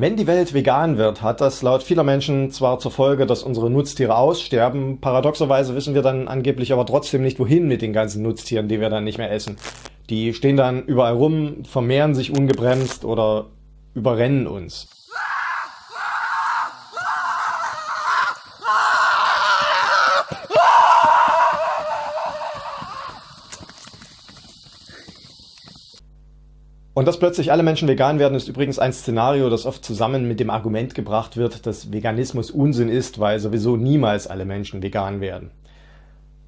Wenn die Welt vegan wird, hat das laut vieler Menschen zwar zur Folge, dass unsere Nutztiere aussterben, paradoxerweise wissen wir dann angeblich aber trotzdem nicht, wohin mit den ganzen Nutztieren, die wir dann nicht mehr essen. Die stehen dann überall rum, vermehren sich ungebremst oder überrennen uns. Und dass plötzlich alle Menschen vegan werden, ist übrigens ein Szenario, das oft zusammen mit dem Argument gebracht wird, dass Veganismus Unsinn ist, weil sowieso niemals alle Menschen vegan werden.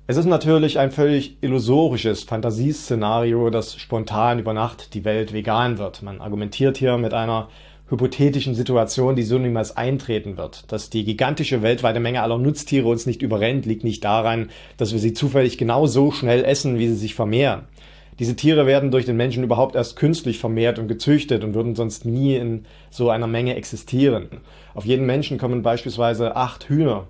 Es ist natürlich ein völlig illusorisches Fantasieszenario, dass spontan über Nacht die Welt vegan wird. Man argumentiert hier mit einer hypothetischen Situation, die so niemals eintreten wird. Dass die gigantische weltweite Menge aller Nutztiere uns nicht überrennt, liegt nicht daran, dass wir sie zufällig genau so schnell essen, wie sie sich vermehren diese Tiere werden durch den Menschen überhaupt erst künstlich vermehrt und gezüchtet und würden sonst nie in so einer Menge existieren. Auf jeden Menschen kommen beispielsweise acht Hühner.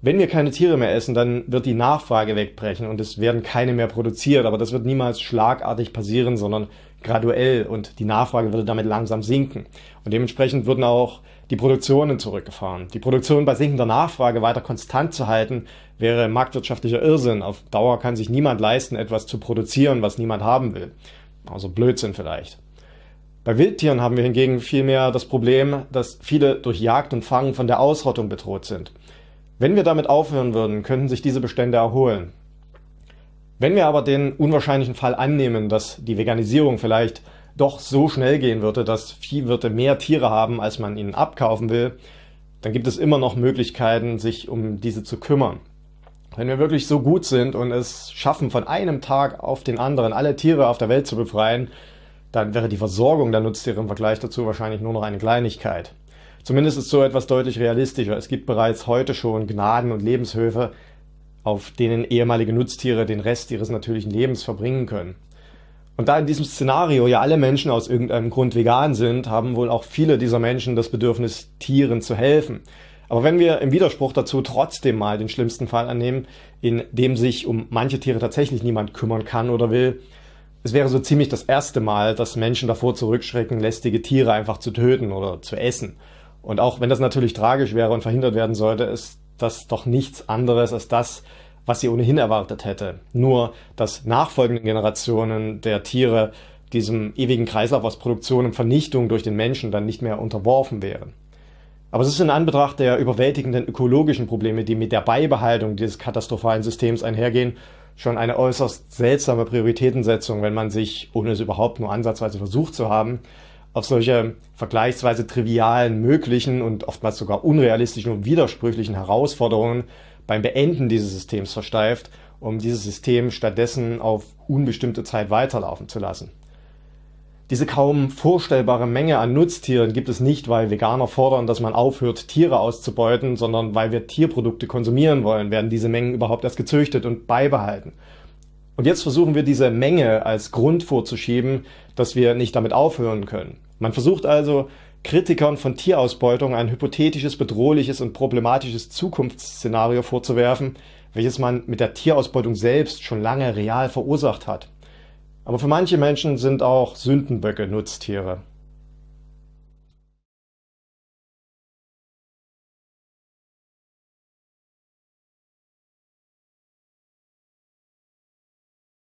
Wenn wir keine Tiere mehr essen, dann wird die Nachfrage wegbrechen und es werden keine mehr produziert. Aber das wird niemals schlagartig passieren, sondern graduell und die Nachfrage würde damit langsam sinken. Und dementsprechend würden auch die Produktionen zurückgefahren. Die Produktion bei sinkender Nachfrage weiter konstant zu halten, wäre marktwirtschaftlicher Irrsinn. Auf Dauer kann sich niemand leisten, etwas zu produzieren, was niemand haben will. Also Blödsinn vielleicht. Bei Wildtieren haben wir hingegen vielmehr das Problem, dass viele durch Jagd und Fangen von der Ausrottung bedroht sind. Wenn wir damit aufhören würden, könnten sich diese Bestände erholen. Wenn wir aber den unwahrscheinlichen Fall annehmen, dass die Veganisierung vielleicht doch so schnell gehen würde, dass Viehwirte mehr Tiere haben, als man ihnen abkaufen will, dann gibt es immer noch Möglichkeiten, sich um diese zu kümmern. Wenn wir wirklich so gut sind und es schaffen, von einem Tag auf den anderen alle Tiere auf der Welt zu befreien, dann wäre die Versorgung der Nutztiere im Vergleich dazu wahrscheinlich nur noch eine Kleinigkeit. Zumindest ist so etwas deutlich realistischer. Es gibt bereits heute schon Gnaden und Lebenshöfe, auf denen ehemalige Nutztiere den Rest ihres natürlichen Lebens verbringen können. Und da in diesem Szenario ja alle Menschen aus irgendeinem Grund vegan sind, haben wohl auch viele dieser Menschen das Bedürfnis, Tieren zu helfen. Aber wenn wir im Widerspruch dazu trotzdem mal den schlimmsten Fall annehmen, in dem sich um manche Tiere tatsächlich niemand kümmern kann oder will, es wäre so ziemlich das erste Mal, dass Menschen davor zurückschrecken, lästige Tiere einfach zu töten oder zu essen. Und auch wenn das natürlich tragisch wäre und verhindert werden sollte, ist das doch nichts anderes als das, was sie ohnehin erwartet hätte. Nur, dass nachfolgende Generationen der Tiere diesem ewigen Kreislauf aus Produktion und Vernichtung durch den Menschen dann nicht mehr unterworfen wären. Aber es ist in Anbetracht der überwältigenden ökologischen Probleme, die mit der Beibehaltung dieses katastrophalen Systems einhergehen, schon eine äußerst seltsame Prioritätensetzung, wenn man sich, ohne es überhaupt nur ansatzweise versucht zu haben, auf solche vergleichsweise trivialen, möglichen und oftmals sogar unrealistischen und widersprüchlichen Herausforderungen beim Beenden dieses Systems versteift, um dieses System stattdessen auf unbestimmte Zeit weiterlaufen zu lassen. Diese kaum vorstellbare Menge an Nutztieren gibt es nicht, weil Veganer fordern, dass man aufhört, Tiere auszubeuten, sondern weil wir Tierprodukte konsumieren wollen, werden diese Mengen überhaupt erst gezüchtet und beibehalten. Und jetzt versuchen wir diese Menge als Grund vorzuschieben, dass wir nicht damit aufhören können. Man versucht also, Kritikern von Tierausbeutung ein hypothetisches, bedrohliches und problematisches Zukunftsszenario vorzuwerfen, welches man mit der Tierausbeutung selbst schon lange real verursacht hat. Aber für manche Menschen sind auch Sündenböcke Nutztiere.